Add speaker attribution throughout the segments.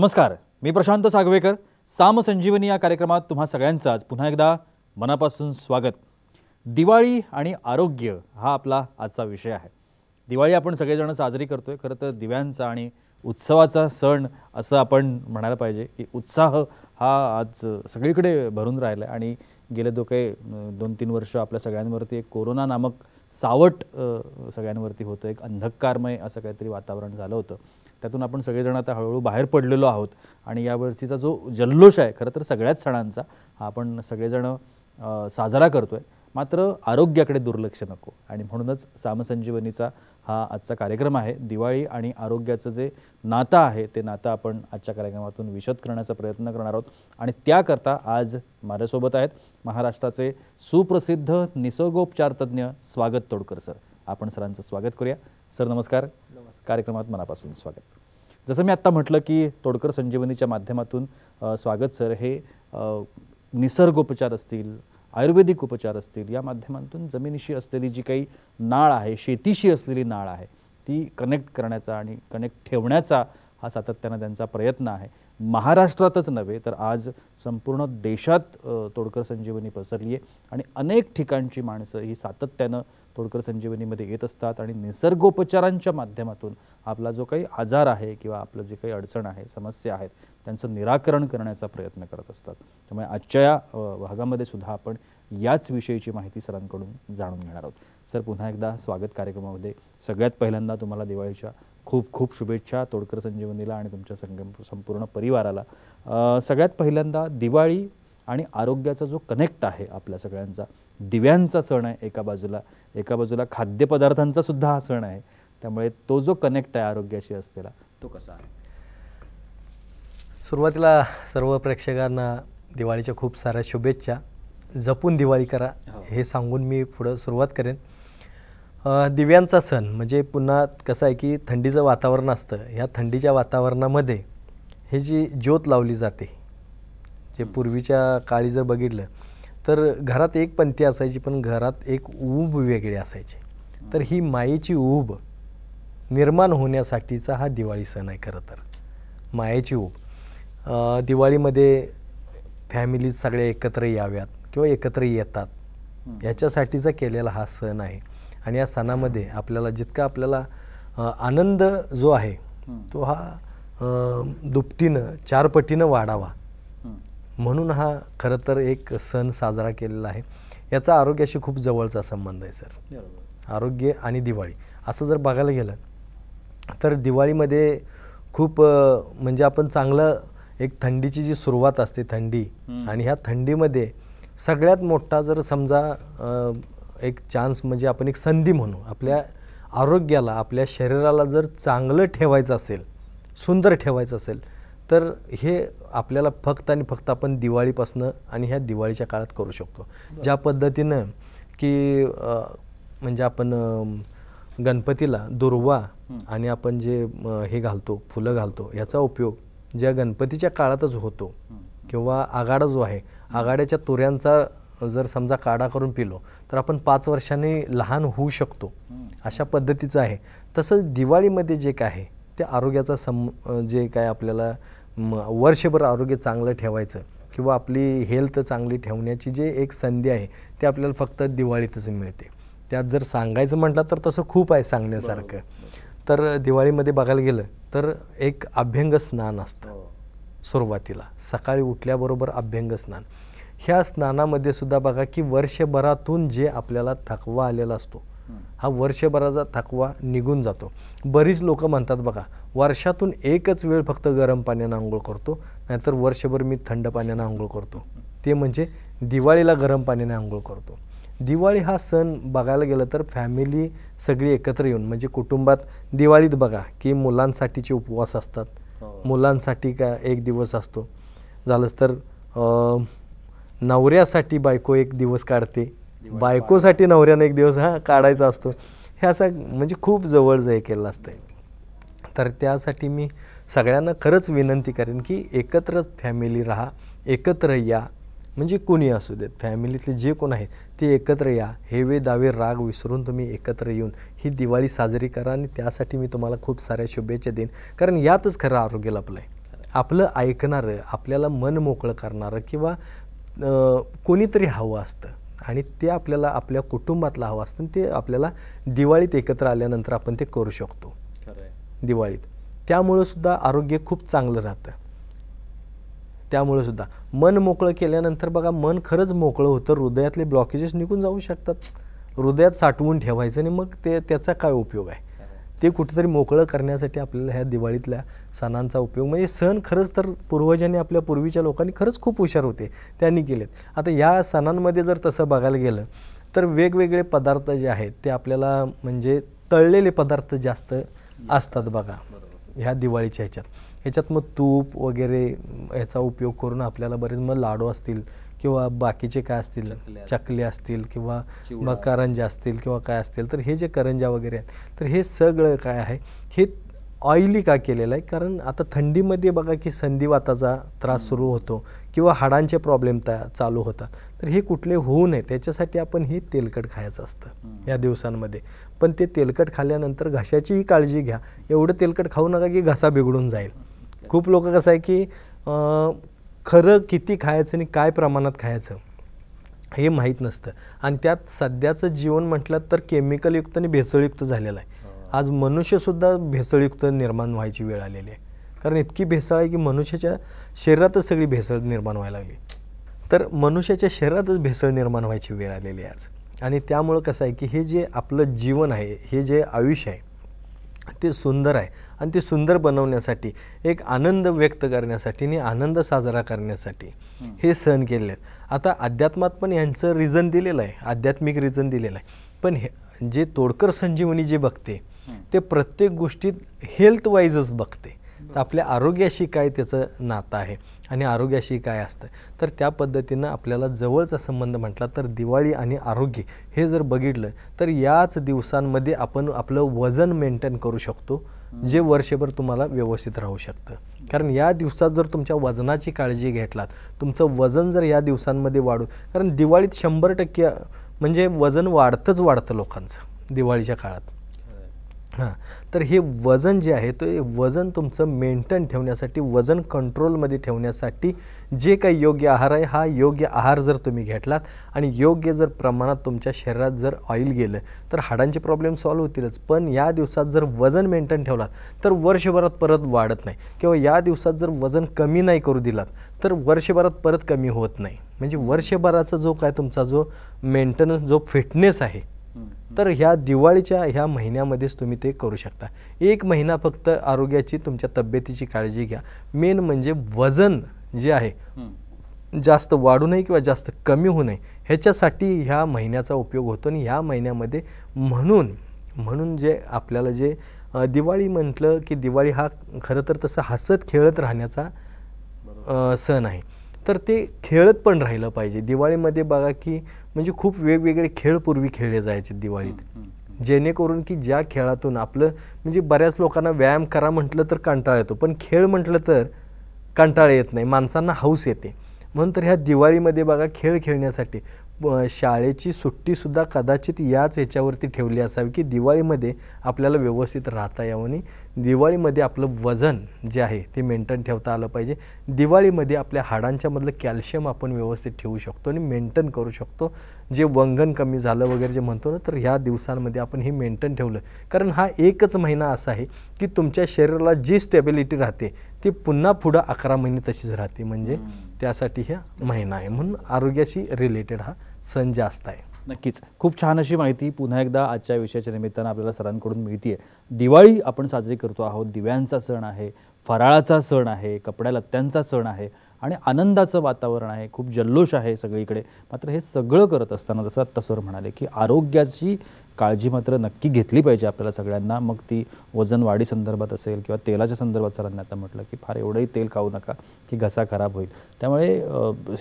Speaker 1: नमस्कार मी प्रशांत सागवेकर साम संजीवनी या कार्यक्रमात तुम्हा सगळ्यांचं आज पुन्हा एकदा मनापासून स्वागत दिवाळी आणि आरोग्य हा आपला आजचा विषय आहे दिवाळी आपण सगळेजण साजरी करतो आहे खरं तर दिव्यांचा आणि उत्सवाचा सण असं आपण म्हणायला पाहिजे की उत्साह हा आज सगळीकडे भरून राहिला आहे आणि गेले दो काही दोन तीन वर्ष आपल्या सगळ्यांवरती एक कोरोना नामक सावट सगळ्यांवरती होतं एक अंधकारमय असं काहीतरी वातावरण झालं होतं त्यातून आपण सगळेजण आता हळूहळू बाहेर पडलेलो आहोत आणि यावर्षीचा जो जल्लोष आहे खरं तर सगळ्याच सणांचा हा आपण सगळेजण साजरा करतो आहे मात्र आरोग्याकडे दुर्लक्ष नको आणि म्हणूनच सामसंजीवनीचा हा आजचा कार्यक्रम आहे दिवाळी आणि आरोग्याचं जे नातं आहे ते नातं आपण आजच्या कार्यक्रमातून विशद करण्याचा प्रयत्न करणार आहोत आणि त्याकरता आज माझ्यासोबत आहेत महाराष्ट्राचे सुप्रसिद्ध निसर्गोपचारतज्ञ स्वागत तोडकर सर आपण सरांचं स्वागत करूया सर नमस्कार नमस्कार कार्यक्रमात मनापासून स्वागत जसं मी आत्ता म्हटलं की तोडकर संजीवनीच्या माध्यमातून स्वागत सर हे निसर्गोपचार असतील आयुर्वेदिक उपचार असतील या माध्यमातून जमिनीशी असलेली जी काही नाळ आहे शेतीशी असलेली नाळ आहे ती कनेक्ट करण्याचा आणि कनेक्ट ठेवण्याचा हा सातत्यानं त्यांचा प्रयत्न आहे महाराष्ट्रातच नव्हे तर आज संपूर्ण देशात तोडकर संजीवनी पसरली आहे आणि अनेक ठिकाणची माणसं ही सातत्यानं तोडकर संजीवनीमध्ये येत असतात आणि निसर्गोपचारांच्या माध्यमातून आपला जो काही आजार आहे किंवा आपलं जे काही अडचण आहे समस्या आहेत त्यांचं निराकरण करण्याचा प्रयत्न करत असतात त्यामुळे आजच्या या भागामध्ये सुद्धा आपण याच विषयीची माहिती सरांकडून जाणून घेणार आहोत सर पुन्हा एकदा स्वागत कार्यक्रमामध्ये सगळ्यात पहिल्यांदा तुम्हाला दिवाळीच्या खूप खूप शुभेच्छा तोडकर संजीवनीला आणि तुमच्या संगम संपूर्ण परिवाराला सगळ्यात पहिल्यांदा दिवाळी आणि आरोग्याचा जो कनेक्ट आहे आपल्या सगळ्यांचा दिव्यांचा सण आहे एका बाजूला एका बाजूला खाद्यपदार्थांचा सुद्धा हा सण आहे त्यामुळे तो जो कनेक्ट आहे आरोग्याशी असलेला तो कसा आहे
Speaker 2: सुरुवातीला सर्व प्रेक्षकांना दिवाळीच्या खूप साऱ्या शुभेच्छा जपून दिवाळी करा हो. हे सांगून मी पुढं सुरुवात करेन दिव्यांचा सण म्हणजे पुन्हा कसं आहे की थंडीचं वातावरण असतं ह्या थंडीच्या वातावरणामध्ये हे जी ज्योत लावली जाते जे पूर्वीच्या काळी जर बघितलं तर घरात एक पंथी असायची पण घरात एक ऊब वेगळी असायची तर ही मायेची ऊब निर्माण होण्यासाठीचा हा दिवाळी सण आहे खरं तर मायेची ऊब दिवाळीमध्ये फॅमिलीज सगळे एकत्र याव्यात किंवा एकत्र येतात याच्यासाठीचा केलेला हा सण आहे आणि या सणामध्ये आपल्याला जितका आपल्याला आनंद जो आहे तो हा दुपटीनं चारपटीनं वाढावा म्हणून हा खरं तर एक सण साजरा केलेला आहे याचा आरोग्याशी खूप जवळचा संबंध आहे सर आरोग्य आणि दिवाळी असं जर बघायला गेलं तर दिवाळीमध्ये खूप म्हणजे आपण चांगलं एक थंडीची जी सुरुवात असते थंडी आणि ह्या थंडीमध्ये सगळ्यात मोठा जर समजा एक चान्स म्हणजे आपण एक संधी म्हणू आपल्या आरोग्याला आपल्या शरीराला जर चांगलं ठेवायचं असेल सुंदर ठेवायचं असेल तर हे आपल्याला फक्त आणि फक्त आपण दिवाळीपासनं आणि ह्या दिवाळीच्या काळात करू शकतो ज्या पद्धतीनं की म्हणजे आपण गणपतीला दुर्वा आणि आपण जे हे घालतो फुलं घालतो याचा उपयोग ज्या गणपतीच्या काळातच होतो किंवा आगाडा जो आहे आगाड्याच्या तुऱ्यांचा जर समजा काढा करून पिलो तर आपण पाच वर्षांनी लहान होऊ शकतो अशा पद्धतीचं आहे तसंच दिवाळीमध्ये जे काय आहे ते आरोग्याचा सम जे काय आपल्याला म वर्षभर आरोग्य चांगलं ठेवायचं किंवा आपली हेल्थ चांगली ठेवण्याची जी एक संधी आहे ते आपल्याला फक्त दिवाळीतच मिळते त्यात जर सांगायचं म्हटलं तर तसं खूप आहे सांगण्यासारखं तर दिवाळीमध्ये बघायला गेलं तर एक अभ्यंग स्नान असतं हो. सुरुवातीला सकाळी उठल्याबरोबर अभ्यंग स्नान ह्या स्नानामध्ये सुद्धा बघा की वर्षभरातून जे आपल्याला थकवा आलेला असतो हा वर्षभराचा थकवा निघून जातो बरीच लोक म्हणतात बघा वर्षातून एकच वेळ फक्त गरम पाण्यानं आंघोळ करतो नाहीतर वर्षभर मी थंड पाण्यानं आंघोळ करतो ते म्हणजे दिवाळीला गरम पाण्याने आंघोळ करतो दिवाळी हा सण बघायला गेलं तर फॅमिली सगळी एकत्र येऊन म्हणजे कुटुंबात दिवाळीत बघा की मुलांसाठीचे उपवास असतात हो. मुलांसाठी का एक दिवस असतो झालंच तर नवऱ्यासाठी बायको एक दिवस काढते बायकोसाठी नवऱ्यानं एक दिवस हा काढायचा असतो हे असं म्हणजे खूप जवळ हे केलं असतं तर त्यासाठी मी सगळ्यांना खरंच विनंती करेन की एकत्र फॅमिली राहा एकत्र या म्हणजे कोणी असू देत फॅमिलीतले जे कोण आहेत ते एकत्र या हेवे दावे राग विसरून तुम्ही एकत्र येऊन ही दिवाळी साजरी करा आणि त्यासाठी मी तुम्हाला खूप साऱ्या शुभेच्छा देईन कारण यातच खरं आरोग्य लपलं आहे आपलं ऐकणारं आपल्याला मन मोकळं करणारं किंवा कोणीतरी हवं असतं आणि ते आपल्याला आपल्या कुटुंबातला हवं असतं ते आपल्याला दिवाळीत एकत्र आल्यानंतर आपण ते करू शकतो दिवाळीत त्यामुळं सुद्धा आरोग्य खूप चांगलं राहतं त्यामुळे सुद्धा मन मोकळं केल्यानंतर बघा मन खरंच मोकळं होतं हृदयातले ब्लॉकेजेस निघून जाऊ शकतात हृदयात साठवून ठेवायचं आणि मग ते त्याचा काय उपयोग आहे ते कुठेतरी मोकळं करण्यासाठी आपल्याला ह्या दिवाळीतल्या सणांचा उपयोग म्हणजे सण खरंच तर पूर्वजांनी आपल्या पूर्वीच्या लोकांनी खरंच खूप हुशार होते त्यांनी केलेत आता या सणांमध्ये जर तसं बघायला गेलं तर वेगवेगळे पदार्थ जे आहेत ते आपल्याला म्हणजे तळलेले पदार्थ जास्त असतात बघा ह्या दिवाळीच्या ह्याच्यात ह्याच्यात मग तूप वगैरे ह्याचा उपयोग करून आपल्याला बरेच मग लाडू असतील किंवा बाकीचे काय असतील चकले असतील किंवा मग करंजा असतील किंवा काय असतील तर हे जे करंजा वगैरे आहेत तर हे सगळं काय आहे हे ऑइली का केलेलं आहे कारण आता थंडीमध्ये बघा की संधिवाताचा त्रास सुरू होतो किंवा हाडांचे प्रॉब्लेम त्या चालू होतात तर हे कुठले होऊ नये त्याच्यासाठी आपण हे तेलकट खायचं असतं या दिवसांमध्ये पण ते तेलकट खाल्ल्यानंतर घशाचीही काळजी घ्या एवढं तेलकट खाऊ नका की घसा बिघडून जाईल खूप लोक कसं आहे की खरं किती खायचं आणि काय प्रमाणात खायचं हे माहीत नसतं आणि त्यात सध्याचं जीवन म्हटलं तर केमिकलयुक्त आणि भेसळयुक्त झालेलं आहे हो. आज मनुष्यसुद्धा भेसळयुक्त निर्माण व्हायची वेळ आलेली आहे कारण इतकी भेसळ आहे की मनुष्याच्या शरीरातच सगळी भेसळ निर्माण व्हायला लागली तर मनुष्याच्या शरीरातच भेसळ निर्माण व्हायची वेळ आलेली आहे आज आणि त्यामुळं कसं आहे की हे जे आपलं जीवन आहे हे जे आयुष्य आहे ते सुंदर आहे आणि ते सुंदर बनवण्यासाठी एक आनंद व्यक्त करण्यासाठी आणि आनंद साजरा करण्यासाठी हे सण केले आहेत आता अध्यात्मात पण यांचं रिझन दिलेलं आहे आध्यात्मिक रिझन दिलेलं आहे पण हे जे तोडकर संजीवनी जे बघते ते प्रत्येक गोष्टीत हेल्थवाईजच बघते आपल्या आरोग्याशी काय त्याचं नातं आहे आणि आरोग्याशी काय असतं तर त्या पद्धतीनं आपल्याला जवळचा संबंध म्हटला तर दिवाळी आणि आरोग्य हे जर बघितलं तर याच दिवसांमध्ये आपण आपलं वजन मेंटेन करू शकतो जे वर्षभर तुम्हाला व्यवस्थित राहू शकतं कारण या दिवसात जर तुमच्या वजनाची काळजी घेतलात तुमचं वजन जर या दिवसांमध्ये वाढू कारण दिवाळीत शंभर टक्के म्हणजे वजन वाढतंच वाढतं लोकांचं दिवाळीच्या काळात हां तर हे वजन जे आहे ते वजन तुमचं मेंटेन ठेवण्यासाठी वजन कंट्रोलमध्ये ठेवण्यासाठी जे काही योग्य आहार आहे हा योग्य आहार जर तुम्ही घेतलात आणि योग्य जर प्रमाणात तुमच्या शरीरात जर ऑइल गेलं तर हाडांचे प्रॉब्लेम सॉल्व्ह होतीलच पण या दिवसात जर वजन मेंटेन ठेवलात तर वर्षभरात परत वाढत नाही किंवा या दिवसात जर वजन कमी नाही करू दिलात तर वर्षभरात परत कमी होत नाही म्हणजे वर्षभराचा जो काय तुमचा जो मेंटेनन्स जो फिटनेस आहे तर ह्या दिवाळीच्या ह्या महिन्यामध्येच तुम्ही ते करू शकता एक महिना फक्त आरोग्याची तुमच्या तब्येतीची काळजी घ्या मेन म्हणजे वजन जे आहे जास्त वाढू नये किंवा जास्त कमी होऊ नये ह्याच्यासाठी ह्या महिन्याचा उपयोग होतो आणि ह्या महिन्यामध्ये म्हणून म्हणून जे आपल्याला जे दिवाळी म्हटलं की दिवाळी हा खरं तर तसं हसत खेळत राहण्याचा सण आहे तर ते खेळत पण राहिलं पाहिजे दिवाळीमध्ये बघा की म्हणजे खूप वेगवेगळे खेळ पूर्वी खेळले जायचे दिवाळीत जेणेकरून की ज्या खेळातून आपलं म्हणजे बऱ्याच लोकांना व्यायाम करा म्हटलं तर कंटाळा येतो पण खेळ म्हटलं तर कंटाळा येत नाही माणसांना हौस येते म्हणून तर ह्या दिवाळीमध्ये बघा खेळ खेळण्यासाठी शाळेची सुट्टीसुद्धा कदाचित याच ह्याच्यावरती ठेवली असावी की दिवाळीमध्ये आपल्याला व्यवस्थित राहता यावं आणि दिवाळीमध्ये आपलं वजन जे आहे ते मेंटेन ठेवता आलं पाहिजे दिवाळीमध्ये आपल्या हाडांच्यामधलं कॅल्शियम आपण व्यवस्थित ठेवू शकतो आणि मेंटेन करू शकतो जे वंगण कमी झालं वगैरे जे म्हणतो ना तर ह्या दिवसांमध्ये आपण हे मेंटेन ठेवलं कारण हा एकच महिना असा आहे की तुमच्या शरीराला जी स्टेबिलिटी राहते ती पुन्हा पुढं अकरा महिने तशीच राहते म्हणजे त्यासाठी हा महिना आहे म्हणून आरोग्याशी रिलेटेड हा सण
Speaker 1: जास्त आहे नक्कीच खूप छान अशी माहिती पुन्हा एकदा आजच्या विषयाच्या निमित्तानं आपल्याला सरांकडून मिळते दिवाळी आपण साजरी करतो आहोत दिव्यांचा सण आहे फराळाचा सण आहे कपड्यालत्त्यांचा सण आहे आणि आनंदाचं वातावरण आहे खूप जल्लोष आहे सगळीकडे मात्र हे सगळं करत असताना जसं आत्ता सर म्हणाले की आरोग्याची काळजी मात्र नक्की घेतली पाहिजे आपल्याला सगळ्यांना मग ती वजन वाढी संदर्भात असेल किंवा तेलाच्या संदर्भात सरांनी आता म्हटलं की फार एवढंही तेल खाऊ नका की घसा खराब होईल त्यामुळे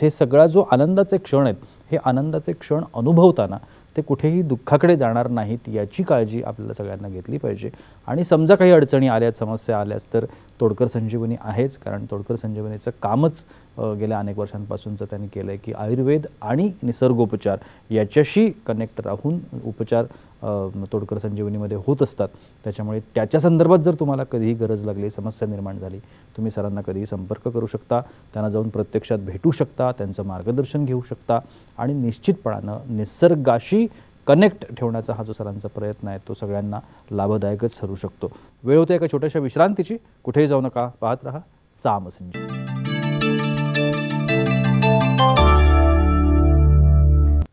Speaker 1: हे सगळा जो आनंदाचे क्षण आहेत हे आनंदाचे क्षण अनुभवताना ते कुठेही दुःखाकडे जाणार नाहीत याची काळजी आपल्याला सगळ्यांना घेतली पाहिजे आणि समजा काही अडचणी आल्यात समस्या आल्यास तर तोडकर संजीवनी आहेच कारण तोडकर संजीवनीचं कामच गेल्या अनेक वर्षांपासूनचं त्यांनी केलं आहे की आयुर्वेद आणि निसर्गोपचार याच्याशी कनेक्ट राहून उपचार तोडकर संजीवनीमध्ये होत असतात त्याच्यामुळे त्याच्या संदर्भात जर तुम्हाला कधीही गरज लागली समस्या निर्माण झाली तुम्ही सरांना कधीही संपर्क करू शकता त्यांना जाऊन प्रत्यक्षात भेटू शकता त्यांचं मार्गदर्शन घेऊ शकता आणि निश्चितपणानं निसर्गाशी कनेक्ट ठेवण्याचा हा जो सरांचा प्रयत्न आहे तो सगळ्यांना लाभदायकच ठरू शकतो वेळ होते एका छोट्याशा विश्रांतीची कुठेही जाऊ नका पाहत रहा सामसंजीवनी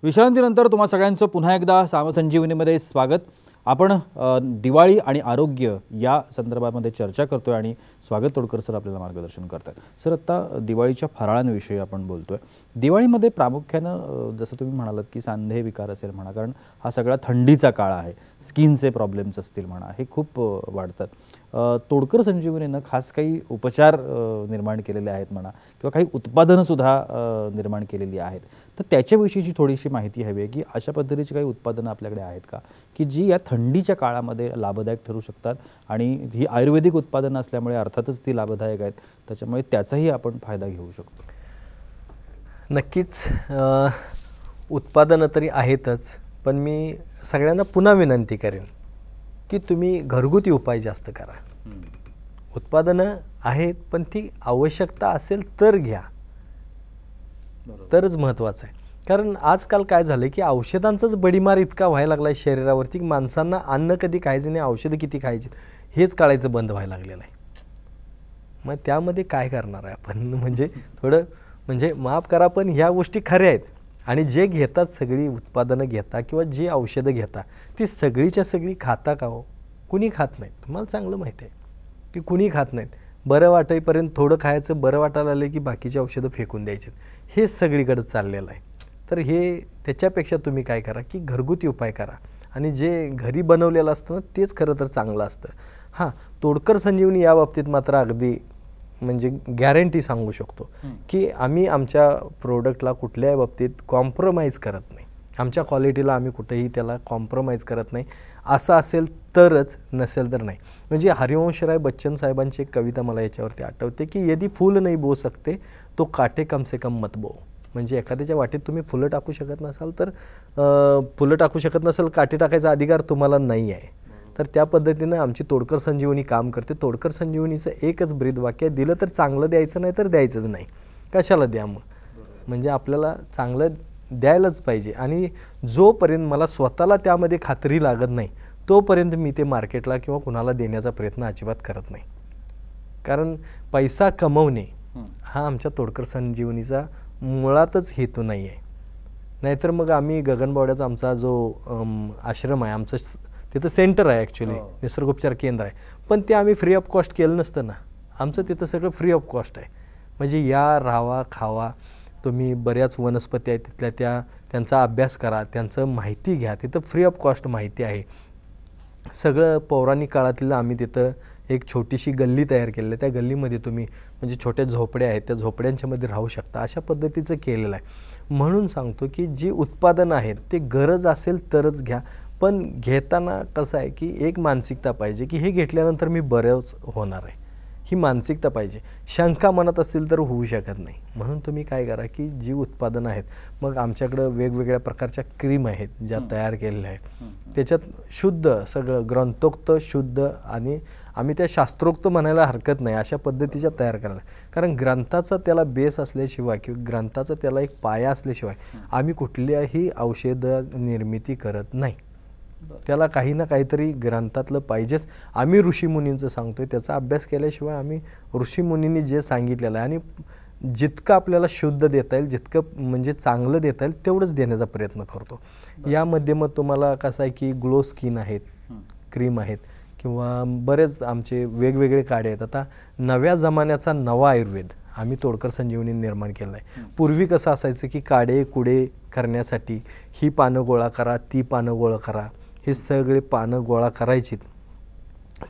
Speaker 1: विश्रांतीनंतर तुम्हा सगळ्यांचं पुन्हा एकदा सामसंजीवनीमध्ये स्वागत आपण दिवाळी आणि आरोग्य या संदर्भामध्ये चर्चा करतो आहे आणि स्वागत तोडकर सर आपल्याला मार्गदर्शन करत आहेत सर आत्ता दिवाळीच्या फराळांविषयी आपण बोलतो आहे दिवाळीमध्ये प्रामुख्यानं जसं तुम्ही म्हणालात की सांधे विकार असेल म्हणा कारण हा सगळा थंडीचा काळ आहे स्किनचे प्रॉब्लेम्स असतील म्हणा हे खूप वाढतात तोडकर संजीवनीनं खास काही उपचार निर्माण केलेले आहेत म्हणा किंवा काही उत्पादनंसुद्धा निर्माण केलेली आहेत तर त्याच्याविषयीची थोडीशी माहिती हवी आहे की अशा पद्धतीची काही उत्पादनं आपल्याकडे आहेत का की जी या थंडीच्या काळामध्ये लाभदायक ठरू शकतात आणि ही आयुर्वेदिक उत्पादनं असल्यामुळे अर्थातच ती लाभदायक आहेत त्याच्यामुळे त्याचाही आपण फायदा घेऊ शकतो नक्कीच उत्पादनं
Speaker 2: तरी आहेतच पण मी सगळ्यांना पुन्हा विनंती करेन की तुम्ही घरगुती उपाय जास्त करा उत्पादनं आहेत पण ती आवश्यकता असेल तर घ्या तरच महत्त्वाचं आहे कारण आजकाल काय झालं की औषधांचाच बडीमार इतका व्हायला लागला आहे शरीरावरती की माणसांना अन्न कधी खायचं नाही औषधं किती खायची हेच काढायचं बंद व्हायला लागलेलं आहे मग त्यामध्ये काय करणार आहे आपण म्हणजे थोडं म्हणजे माफ करा पण ह्या गोष्टी खऱ्या आहेत आणि जे घेतात सगळी उत्पादनं घेता किंवा जी औषधं घेता ती सगळीच्या सगळी खाता का हो कुणी खात नाहीत तुम्हाला चांगलं माहीत आहे की कुणी खात नाहीत बरं वाटेपर्यंत थोडं खायचं बरं वाटायला आलं की बाकीची औषधं फेकून द्यायची हे सगळीकडे चाललेलं आहे तर हे त्याच्यापेक्षा तुम्ही काय करा की घरगुती उपाय करा आणि जे घरी बनवलेलं असतं ना तेच खरं तर चांगलं असतं हां तोडकर संजीवनी याबाबतीत मात्र अगदी म्हणजे गॅरंटी सांगू शकतो की आम्ही आमच्या प्रोडक्टला कुठल्याही बाबतीत कॉम्प्रोमाइज करत नाही आमच्या क्वालिटीला आम्ही कुठेही त्याला कॉम्प्रोमाइज करत नाही असं असेल तरच नसेल तर नाही म्हणजे हरिवंशराय बच्चन साहेबांची एक कविता मला याच्यावरती आठवते की यदी फूल नाही बो सकते तो काटे कम से कम मत बो म्हणजे एखाद्याच्या वाटेत तुम्ही फुलं टाकू शकत नसाल तर फुलं टाकू शकत नसाल काटे टाकायचा अधिकार तुम्हाला नाही आहे तर त्या पद्धतीनं आमची तोडकर संजीवनी काम करते तोडकर संजीवनीचं एकच ब्रीद ब्रीदवाक्य दिलं तर चांगलं द्यायचं नाही तर द्यायचंच नाही कशाला द्या मग म्हणजे आपल्याला चांगलं द्यायलाच पाहिजे आणि जोपर्यंत मला स्वतःला त्यामध्ये खात्री लागत नाही तोपर्यंत मी ते मार्केटला किंवा कुणाला देण्याचा प्रयत्न अजिबात करत नाही कारण पैसा कमवणे हा आमच्या तोडकर संजीवनीचा मुळातच हेतू नाही आहे नाहीतर मग आम्ही गगनबावड्याचा आमचा जो आश्रम आहे आमचं तिथं सेंटर आहे ॲक्च्युली हो. निसर्गोपचार केंद्र आहे पण ते आम्ही फ्री ऑफ कॉस्ट केलं नसतं ना आमचं तिथं सगळं फ्री ऑफ कॉस्ट आहे म्हणजे या राहावा खावा तुम्ही बऱ्याच वनस्पती आहेत तिथल्या त्या त्यांचा अभ्यास करा त्यांचं माहिती घ्या तिथं फ्री ऑफ कॉस्ट माहिती आहे सगळं पौराणिक काळातलं आम्ही तिथं एक छोटीशी गल्ली तयार केलेली त्या गल्लीमध्ये तुम्ही म्हणजे छोट्या झोपड्या आहेत त्या झोपड्यांच्यामध्ये राहू शकता अशा पद्धतीचं केलेलं आहे म्हणून सांगतो की जी उत्पादन आहेत ते गरज असेल तरच घ्या पण घेताना कसं आहे की एक मानसिकता पाहिजे की हे घेतल्यानंतर मी बरंच होणार आहे ही मानसिकता पाहिजे शंका मनात असतील तर होऊ शकत नाही म्हणून तुम्ही काय करा की जी उत्पादनं आहेत मग आमच्याकडं वेगवेगळ्या प्रकारच्या क्रीम आहेत ज्या तयार केलेल्या आहेत त्याच्यात शुद्ध सगळं ग्रंथोक्त शुद्ध आणि आम्ही त्या शास्त्रोक्त म्हणायला हरकत नाही अशा पद्धतीच्या तयार करायला कारण ग्रंथाचा त्याला बेस असल्याशिवाय किंवा ग्रंथाचा त्याला एक पाया असल्याशिवाय आम्ही कुठल्याही औषध निर्मिती करत नाही त्याला काही ना काहीतरी ग्रंथातलं पाहिजेच आम्ही ऋषीमुनींचं सांगतोय त्याचा अभ्यास केल्याशिवाय आम्ही ऋषीमुनींनी जे सांगितलेलं आहे आणि जितकं आपल्याला शुद्ध देता येईल जितकं म्हणजे चांगलं देता येईल तेवढंच देण्याचा प्रयत्न करतो यामध्ये मग तुम्हाला कसं आहे की ग्लो स्किन आहेत क्रीम आहेत किंवा बरेच आमचे वेगवेगळे काढे आहेत आता नव्या जमान्याचा नवा आयुर्वेद आम्ही तोडकर संजीवनी निर्माण केला आहे पूर्वी कसं असायचं की काडे कुडे करण्यासाठी ही पानं गोळा करा ती पानं गोळा करा हे सगळे पानं गोळा करायची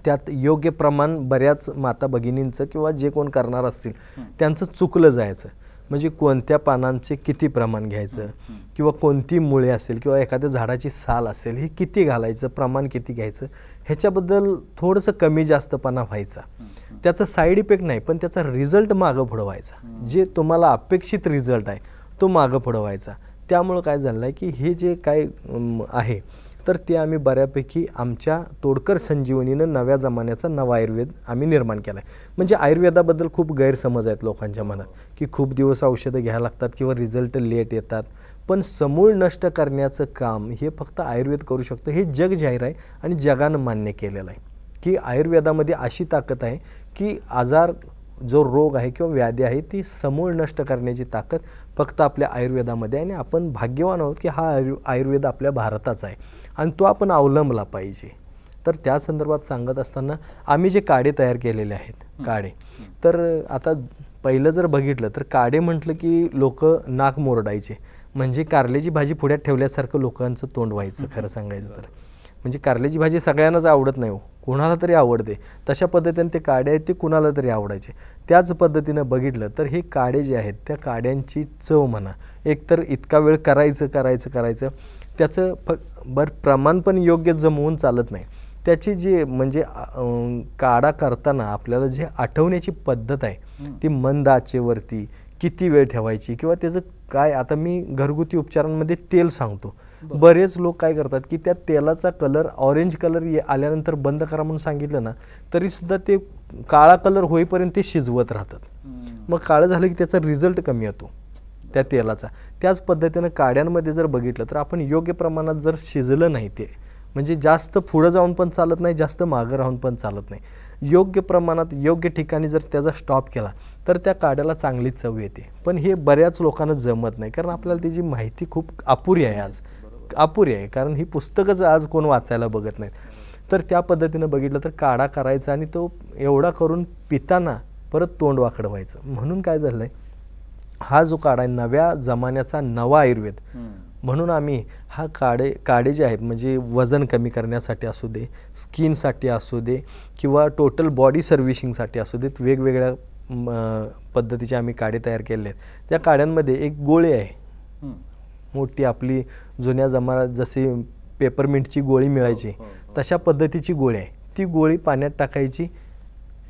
Speaker 2: त्यात योग्य प्रमाण बऱ्याच माता भगिनींचं किंवा जे कोण करणार असतील त्यांचं चुकलं जायचं म्हणजे कोणत्या पानांचे किती प्रमाण घ्यायचं किंवा कोणती मुळे असेल किंवा एखाद्या झाडाची साल असेल हे किती घालायचं प्रमाण किती घ्यायचं ह्याच्याबद्दल थोडंसं कमी जास्तपणा व्हायचा त्याचा साईड इफेक्ट नाही पण त्याचा रिझल्ट मागं फुडवायचा जे तुम्हाला अपेक्षित रिझल्ट आहे तो मागं फुडवायचा त्यामुळं काय झालं आहे की हे जे काय आहे तर ते आम्ही बऱ्यापैकी आमच्या तोडकर संजीवनीनं नव्या जमान्याचा नवा आयुर्वेद आम्ही निर्माण केला आहे म्हणजे आयुर्वेदाबद्दल खूप गैरसमज आहेत लोकांच्या मनात की खूप दिवस औषधं घ्यायला लागतात किंवा रिझल्ट लेट येतात पण समूळ नष्ट करण्याचं काम हे फक्त आयुर्वेद करू शकतो हे जग जाहीर आहे आणि जगानं मान्य केलेलं आहे की आयुर्वेदामध्ये अशी ताकद आहे की आजार जो रोग आहे किंवा व्याधी आहे ती समूळ नष्ट करण्याची ताकद फक्त आपल्या आयुर्वेदामध्ये आहे आणि आपण भाग्यवान आहोत की हा आयुर्वेद आपल्या भारताचा आहे आणि तो आपण अवलंबला पाहिजे तर त्या संदर्भात सांगत असताना आम्ही जे काडे तयार केलेले आहेत काडे तर आता पहिलं जर बघितलं तर काडे म्हटलं की लोक नाक मोरडायचे म्हणजे कारल्याची भाजी पुढ्यात ठेवल्यासारखं लोकांचं तोंड व्हायचं खरं सांगायचं तर म्हणजे कारल्याची भाजी सगळ्यांनाच आवडत नाही हो कोणाला तरी आवडते तशा पद्धतीने ते काडे आहेत ते कुणाला तरी आवडायचे त्याच पद्धतीनं बघितलं तर हे काडे जे आहेत त्या काड्यांची चव म्हणा एकतर इतका वेळ करायचं करायचं करायचं त्याचं फ बरं प्रमाण पण योग्य जमवून चालत नाही त्याची जी म्हणजे काढा करताना आपल्याला जे आठवण्याची पद्धत आहे ती मंदाचेवरती आचेवरती किती वेळ ठेवायची किंवा त्याचं काय आता मी घरगुती उपचारांमध्ये तेल सांगतो बरेच लोक काय करतात की त्या तेलाचा कलर ऑरेंज कलर ये आल्यानंतर बंद करा म्हणून सांगितलं ना तरीसुद्धा ते काळा कलर होईपर्यंत ते शिजवत राहतात मग काळं झालं की त्याचा रिझल्ट कमी येतो त्या तेलाचा त्याच पद्धतीनं काड्यांमध्ये जर बघितलं तर आपण योग्य प्रमाणात जर शिजलं नाही ते म्हणजे जास्त पुढं जाऊन पण चालत नाही जास्त मागं राहून पण चालत नाही योग्य प्रमाणात योग्य ठिकाणी जर त्याचा स्टॉप केला तर त्या काड्याला चांगली चव येते पण हे बऱ्याच लोकांना जमत नाही कारण आपल्याला त्याची माहिती खूप अपुरी आहे आज अपुरी आहे कारण ही पुस्तकंच आज कोण वाचायला बघत नाहीत तर त्या पद्धतीनं बघितलं तर काढा करायचा आणि तो एवढा करून पिताना परत तोंड वाकडवायचं व्हायचं म्हणून काय झालं आहे हा जो काढा आहे नव्या जमान्याचा नवा आयुर्वेद म्हणून आम्ही हा काडे काडे जे आहेत म्हणजे वजन कमी करण्यासाठी असू दे स्किनसाठी असू दे किंवा टोटल बॉडी सर्व्हिशिंगसाठी असू देत वेगवेगळ्या पद्धतीचे आम्ही काडे तयार केले आहेत त्या काड्यांमध्ये एक गोळी आहे मोठी आपली जुन्या जमान्यात जशी पेपरमिंटची गोळी मिळायची हो, हो, हो. तशा पद्धतीची गोळी आहे ती गोळी पाण्यात टाकायची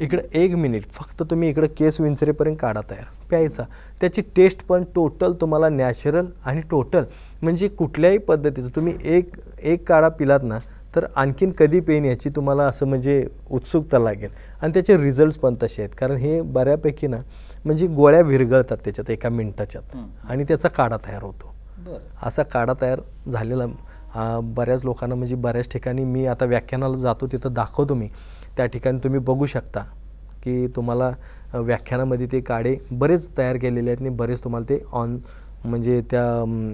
Speaker 2: इकडं एक मिनिट फक्त तुम्ही इकडं केस विंचरेपर्यंत काढा तयार प्यायचा त्याची टेस्ट पण टोटल तुम्हाला नॅचरल आणि टोटल म्हणजे कुठल्याही पद्धतीचं तुम्ही एक एक काढा पिलात ना तर आणखीन कधी पेन याची तुम्हाला असं म्हणजे उत्सुकता लागेल आणि त्याचे रिझल्ट पण तसे आहेत कारण हे बऱ्यापैकी ना म्हणजे गोळ्या विरघळतात त्याच्यात एका मिनिटाच्यात आणि त्याचा काढा तयार होतो असा काढा तयार झालेला बऱ्याच लोकांना म्हणजे बऱ्याच ठिकाणी मी आता व्याख्यानाला जातो तिथं दाखवतो मी त्या ठिकाणी तुम्ही बघू शकता की तुम्हाला व्याख्यानामध्ये ते काडे बरेच तयार केलेले आहेत आणि बरेच तुम्हाला ते ऑन म्हणजे त्या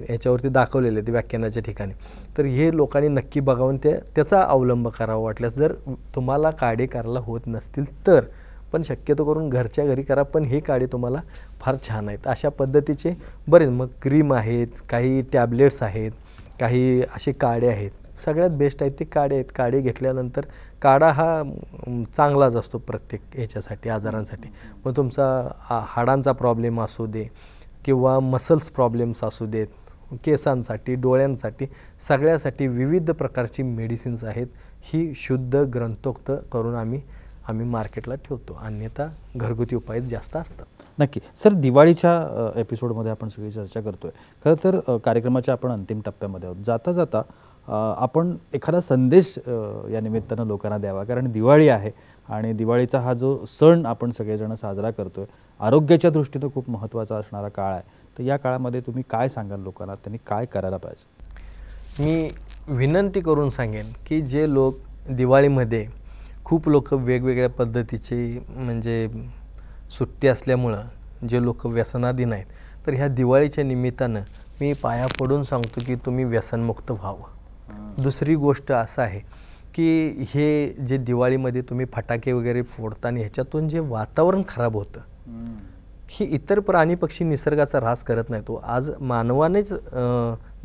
Speaker 2: याच्यावरती दाखवलेले आहेत व्याख्यानाच्या ठिकाणी तर हे लोकांनी नक्की बघावून ते त्याचा अवलंब करावा वाटल्यास जर तुम्हाला काडे करायला होत नसतील तर पण शक्यतो करून घरच्या घरी करा पण हे काडे तुम्हाला फार छान आहेत अशा पद्धतीचे बरेच मग क्रीम आहेत काही टॅबलेट्स आहेत काही असे काडे आहेत सगळ्यात बेस्ट आहेत ते काडे आहेत काडे घेतल्यानंतर काढा हा चांगलाच असतो प्रत्येक ह्याच्यासाठी आजारांसाठी मग तुमचा हाडांचा प्रॉब्लेम असू दे किंवा मसल्स प्रॉब्लेम्स असू देत केसांसाठी डोळ्यांसाठी सगळ्यासाठी विविध प्रकारची मेडिसिन्स आहेत ही शुद्ध ग्रंथोक्त
Speaker 1: करून आम्ही आम्ही मार्केटला ठेवतो अन्यथा घरगुती उपाय जास्त असतात नक्की सर दिवाळीच्या एपिसोडमध्ये आपण सगळी चर्चा करतो आहे खरं तर कार्यक्रमाच्या आपण अंतिम टप्प्यामध्ये आहोत जाता जाता आपण एखादा संदेश या निमित्तानं लोकांना द्यावा कारण दिवाळी आहे आणि दिवाळीचा हा जो सण आपण सगळेजण साजरा करतोय आरोग्याच्या दृष्टीनं खूप महत्त्वाचा असणारा काळ आहे तर या काळामध्ये तुम्ही काय सांगाल लोकांना त्यांनी काय करायला पाहिजे
Speaker 2: मी विनंती करून सांगेन की जे लोक दिवाळीमध्ये खूप लोक वेगवेगळ्या पद्धतीची म्हणजे सुट्टी असल्यामुळं जे लोक व्यसनाधीन आहेत तर ह्या दिवाळीच्या निमित्तानं मी पाया पडून सांगतो की तुम्ही व्यसनमुक्त व्हावं दुसरी गोष्ट असं आहे की हे जे दिवाळीमध्ये तुम्ही फटाके वगैरे फोडताना ह्याच्यातून जे वातावरण खराब
Speaker 1: होतं
Speaker 2: हे इतर प्राणी पक्षी निसर्गाचा ऱ्हास करत नाही तो हो. आज मानवानेच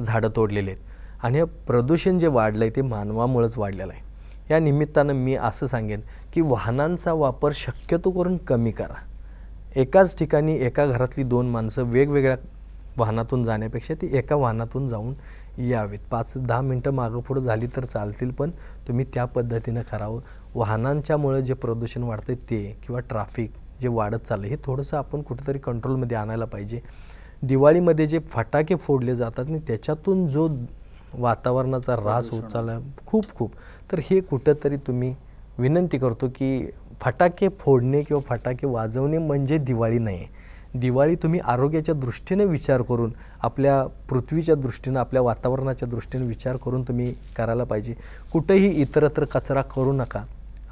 Speaker 2: झाडं तोडलेले आहेत आणि प्रदूषण जे वाढलं आहे ते मानवामुळंच वाढलेलं आहे या निमित्तानं मी असं सांगेन की वाहनांचा वापर शक्यतो करून कमी करा एकाच ठिकाणी एका घरातली दोन माणसं वेगवेगळ्या वाहनातून जाण्यापेक्षा ती एका वाहनातून जाऊन यावेत पाच दहा मिनटं मागं झाली तर चालतील पण तुम्ही त्या पद्धतीनं करावं वाहनांच्यामुळं जे प्रदूषण वाढतं ते किंवा ट्राफिक जे वाढत चाललं हे थोडंसं आपण कुठेतरी कंट्रोलमध्ये आणायला पाहिजे दिवाळीमध्ये जे फटाके फोडले जातात आणि त्याच्यातून जो वातावरणाचा ऱ्हास होत चालला खूप खूप तर हे कुठंतरी तुम्ही विनंती करतो की फटाके फोडणे किंवा फटाके वाजवणे म्हणजे दिवाळी नाही दिवाळी तुम्ही आरोग्याच्या दृष्टीने विचार करून आपल्या पृथ्वीच्या दृष्टीनं आपल्या वातावरणाच्या दृष्टीने विचार करून तुम्ही करायला पाहिजे कुठेही इतरत्र कचरा करू नका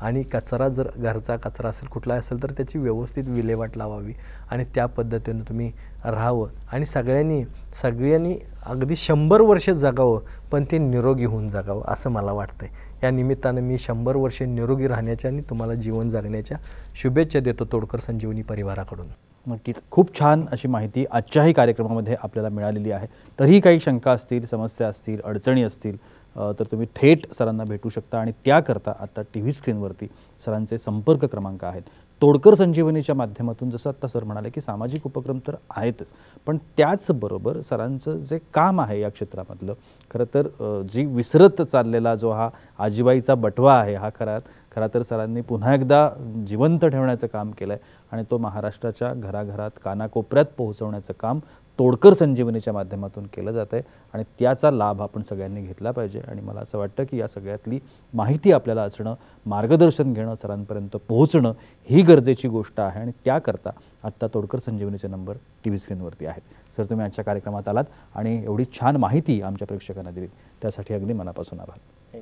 Speaker 2: आणि कचरा जर घरचा कचरा असेल कुठला असेल तर त्याची व्यवस्थित विल्हेवाट लावावी आणि त्या पद्धतीनं तुम्ही राहावं आणि सगळ्यांनी सगळ्यांनी अगदी शंभर वर्ष जगावं पण ते निरोगी होऊन जगावं असं मला वाटतं या निमित्तानं मी शंभर वर्षे निरोगी राहण्याच्या
Speaker 1: आणि तुम्हाला जीवन जगण्याच्या शुभेच्छा देतो तोडकर संजीवनी परिवाराकडून नक्कीच खूप छान अशी माहिती आजच्याही कार्यक्रमामध्ये आपल्याला मिळालेली आहे तरीही काही शंका असतील समस्या असतील अडचणी असतील तर तुम्ही थेट सरांना भेटू शकता आणि त्याकरता आता टी व्ही स्क्रीनवरती सरांचे संपर्क क्रमांक आहेत तोडकर संजीवनीच्या माध्यमातून जसं आत्ता सर म्हणाले की सामाजिक उपक्रम तर आहेतच पण त्याचबरोबर सरांचं जे काम आहे या क्षेत्रामधलं खरं तर जी विसरत चाललेला जो हा आजीबाईचा बटवा आहे हा खरा खरं तर सरांनी पुन्हा एकदा जिवंत ठेवण्याचं काम केलं आहे आणि तो महाराष्ट्राच्या घराघरात कानाकोपऱ्यात पोहोचवण्याचं काम तोडकर संजीवनीच्या माध्यमातून केलं जात आहे आणि त्याचा लाभ आपण सगळ्यांनी घेतला पाहिजे आणि मला असं वाटतं की या सगळ्यातली माहिती आपल्याला असणं मार्गदर्शन घेणं सरांपर्यंत पोहोचणं ही गरजेची गोष्ट आहे आणि त्याकरता आत्ता तोडकर संजीवनीचे नंबर टी व्ही स्क्रीनवरती आहेत सर तुम्ही आजच्या कार्यक्रमात आलात आणि एवढी छान माहिती आमच्या प्रेक्षकांना दिली त्यासाठी अगदी मनापासून आभार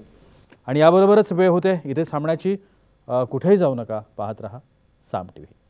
Speaker 1: आणि याबरोबरच वेळ होते इथे सामन्याची कुठेही जाऊ नका पाहत रहा साम टी व्ही